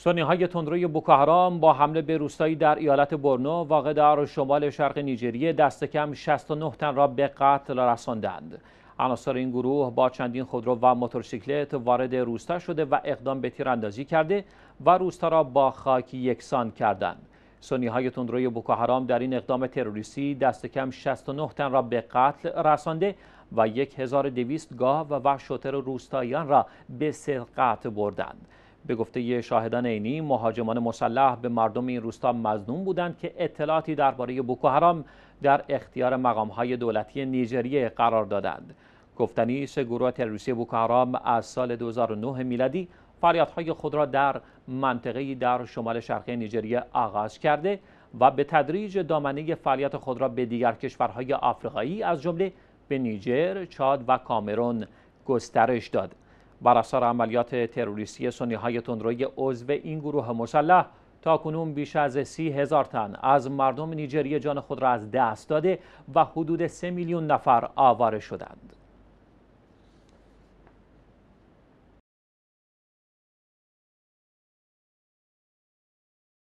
سنی های تندروی بوکهرام با حمله به روستایی در ایالت برنو واقع در شمال شرق نیجریه دست کم 69 تن را به قتل رساندند. عناصر این گروه با چندین خودرو و موتورسیکلت وارد روستا شده و اقدام به تیراندازی کرده و روستا را با خاک یکسان کردند. سنی های تندروی بوکهرام در این اقدام تروریستی دست کم 69 تن را به قتل رسانده و 1200 گاو و شتر روستاییان را به سرقت بردند. به گفته شاهدان عینی مهاجمان مسلح به مردم این روستا مظنون بودند که اطلاعاتی درباره حرام در اختیار مقامهای دولتی نیجریه قرار دادند گفتنی سه گروه تروریستی بوکوهرام از سال 2009 میلادی فعالیت‌های خود را در منطقه‌ای در شمال شرقی نیجریه آغاز کرده و به تدریج دامنه فعالیت خود را به دیگر کشورهای آفریقایی از جمله به نیجر، چاد و کامرون گسترش داد. بر اثر عملیات تروریستی سنی های تندروی عضو این گروه مسلح تا کنون بیش از سی هزار تن از مردم نیجریه جان خود را از دست داده و حدود سه میلیون نفر آواره شدند.